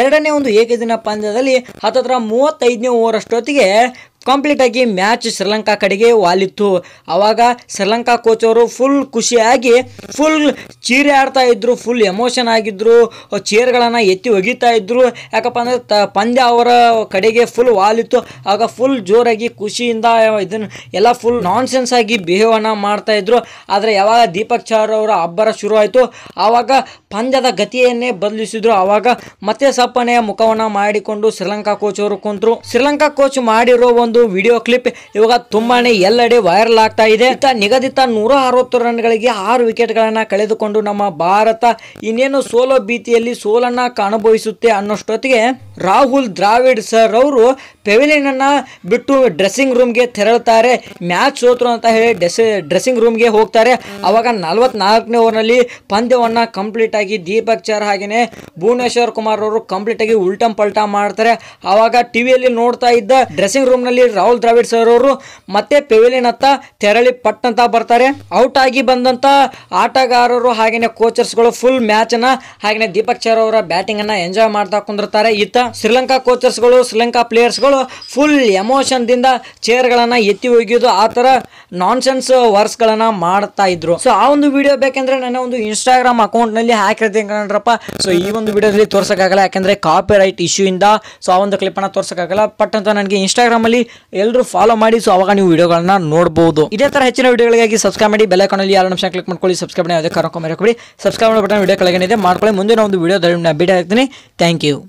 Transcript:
ಎರಡನೇ ಒಂದು ಏಕದಿನ ಪಂದ್ಯದಲ್ಲಿ ಹತ್ತತ್ರ ಮೂವತ್ತೈದನೇ ಓವರ್ ಅಷ್ಟೊತ್ತಿಗೆ ಕಂಪ್ಲೀಟ್ ಆಗಿ ಮ್ಯಾಚ್ ಶ್ರೀಲಂಕಾ ಕಡೆಗೆ ವಾಲಿತ್ತು ಆವಾಗ ಶ್ರೀಲಂಕಾ ಕೋಚ್ ಅವರು ಫುಲ್ ಖುಷಿಯಾಗಿ ಫುಲ್ ಚೀರೆ ಆಡ್ತಾ ಇದ್ರು ಫುಲ್ ಎಮೋಷನ್ ಆಗಿದ್ರು ಚೇರ್ಗಳನ್ನು ಎತ್ತಿ ಒಗಿತಾ ಇದ್ರು ಯಾಕಪ್ಪ ಅಂದರೆ ತ ಪಂದ್ಯ ಅವರ ಕಡೆಗೆ ಫುಲ್ ವಾಲಿತ್ತು ಆಗ ಫುಲ್ ಜೋರಾಗಿ ಖುಷಿಯಿಂದ ಇದನ್ನು ಎಲ್ಲ ಫುಲ್ ನಾನ್ಸೆನ್ಸ್ ಆಗಿ ಬಿಹೇವನ್ನ ಮಾಡ್ತಾ ಇದ್ರು ಆದರೆ ಯಾವಾಗ ದೀಪಕ್ ಚಾರ್ ಅವರ ಅಬ್ಬರ ಶುರು ಆಯಿತು ಆವಾಗ ಪಂದ್ಯದ ಗತಿಯನ್ನೇ ಬದಲಿಸಿದ್ರು ಆವಾಗ ಮತ್ತೆ ಸಪ್ಪನೆಯ ಮುಖವನ್ನು ಮಾಡಿಕೊಂಡು ಶ್ರೀಲಂಕಾ ಕೋಚ್ ಅವರು ಕುಂತರು ಶ್ರೀಲಂಕಾ ಕೋಚ್ ಮಾಡಿರೋ ಒಂದು ಒಂದು ವಿಡಿಯೋ ಕ್ಲಿಪ್ ಇವಾಗ ತುಂಬಾನೇ ಎಲ್ಲೆಡೆ ವೈರಲ್ ಆಗ್ತಾ ಇದೆ ನಿಗದಿತ ನೂರ ಅರವತ್ತು ರನ್ಗಳಿಗೆ ಆರು ವಿಕೆಟ್ ಗಳನ್ನ ಕಳೆದುಕೊಂಡು ನಮ್ಮ ಭಾರತ ಇನ್ನೇನು ಸೋಲೋ ಭೀತಿಯಲ್ಲಿ ಸೋಲನ್ನ ಕಾಣಬಹಿಸುತ್ತೆ ಅನ್ನೋಷ್ಟೊತ್ತಿಗೆ ರಾಹುಲ್ ದ್ರಾವಿಡ್ ಸರ್ ಅವರು ಪೆವಿಲಿನನ್ನು ಬಿಟ್ಟು ಡ್ರೆಸ್ಸಿಂಗ್ ರೂಮ್ಗೆ ತೆರಳುತ್ತಾರೆ ಮ್ಯಾಚ್ ಸೋತರು ಅಂತ ಹೇಳಿ ಡ್ರೆಸ್ ಡ್ರೆಸ್ಸಿಂಗ್ ರೂಮ್ಗೆ ಹೋಗ್ತಾರೆ ಆವಾಗ ನಲ್ವತ್ನಾಲ್ಕನೇ ಓವರ್ನಲ್ಲಿ ಪಂದ್ಯವನ್ನು ಕಂಪ್ಲೀಟಾಗಿ ದೀಪಕ್ ಚರ್ ಹಾಗೆಯೇ ಭುವನೇಶ್ವರ್ ಕುಮಾರ್ ಅವರು ಕಂಪ್ಲೀಟಾಗಿ ಉಲ್ಟಂ ಪಲ್ಟಾ ಮಾಡ್ತಾರೆ ಆವಾಗ ಟಿ ವಿಯಲ್ಲಿ ನೋಡ್ತಾ ಇದ್ದ ಡ್ರೆಸ್ಸಿಂಗ್ ರೂಮ್ನಲ್ಲಿ ರಾಹುಲ್ ದ್ರಾವಿಡ್ ಸರ್ ಅವರು ಮತ್ತೆ ಪೆವಿಲಿಯನ್ ಹತ್ತ ತೆರಳಿ ಪಟ್ಟಂತ ಬರ್ತಾರೆ ಔಟ್ ಆಗಿ ಬಂದಂಥ ಆಟಗಾರರು ಹಾಗೆಯೇ ಕೋಚರ್ಸ್ಗಳು ಫುಲ್ ಮ್ಯಾಚನ್ನು ಹಾಗೆಯೇ ದೀಪಕ್ ಚರ್ ಅವರ ಬ್ಯಾಟಿಂಗ್ ಬ್ಯಾಟಿಂಗನ್ನು ಎಂಜಾಯ್ ಮಾಡ್ತಾ ಕುಂದಿರ್ತಾರೆ ಇತ್ತ ಶ್ರೀಲಂಕಾ ಕೋಚರ್ಸ್ಗಳು ಶ್ರೀಲಂಕಾ ಪ್ಲೇಯರ್ಸ್ಗಳು ಫುಲ್ ಫುಲ್ ಎಮೋಷನ್ದಿಂದ ಚೇರ್ಗಳನ್ನು ಎತ್ತಿ ಒಗೆಯೋದು ಆ ಥರ ನಾನ್ಸೆನ್ಸ್ ವರ್ಸ್ಗಳನ್ನು ಮಾಡ್ತಾ ಇದ್ರು ಸೊ ಆ ಒಂದು ವಿಡಿಯೋ ಬೇಕೆಂದರೆ ನನ್ನ ಒಂದು ಇನ್ಸ್ಟಾಗ್ರಾಮ್ ಅಕೌಂಟ್ನಲ್ಲಿ ಹಾಕಿರ್ತೀನಿ ಕಣ್ರಪ್ಪ ಸೊ ಈ ಒಂದು ವಿಡಿಯೋದಲ್ಲಿ ತೋರ್ಸೋಕ್ಕಾಗಲ್ಲ ಯಾಕೆಂದರೆ ಕಾಪಿ ರೈಟ್ ಇಶ್ಯೂಯಿಂದ ಸೊ ಆ ಒಂದು ಕ್ಲಿಪ್ಪನ್ನು ತೋರ್ಸೋಕ್ಕಾಗಲ್ಲ ಬಟ್ ಅಂತ ನನಗೆ ಇನ್ಸ್ಟಾಗ್ರಾಮಲ್ಲಿ ಎಲ್ಲರೂ ಫಾಲೋ ಮಾಡಿ ಸೊ ಅವಾಗ ನೀವು ವಿಡಿಯೋಗಳನ್ನ ನೋಡ್ಬೋದು ಇದೇ ಥರ ಹೆಚ್ಚಿನ ವಿಡಿಯೋಗಳಿಗಾಗಿ ಸಬ್ಸ್ಕ್ರೈಬ್ ಮಾಡಿ ಬೆಲೆಕನಲ್ಲಿ ಯಾರು ನಿಮಿಷ ಕ್ಲಿಕ್ ಮಾಡ್ಕೊಳ್ಳಿ ಸಬ್ಸ್ಕ್ರೈಬ್ ಯಾವುದೇ ಕರ್ಕೊಂಡು ಕೊಡಿ ಸಬ್ಸ್ಕ್ರೈಬ್ ಬಟನ್ ವಿಡಿಯೋ ಕೆಳಗೇನಿದೆ ಮಾಡ್ಕೊಳ್ಳಿ ಮುಂದಿನ ಒಂದು ವಿಡಿಯೋದಲ್ಲಿ ನಾನು ಭೇಟಿ ಆಗ್ತೀನಿ ಥ್ಯಾಂಕ್ ಯು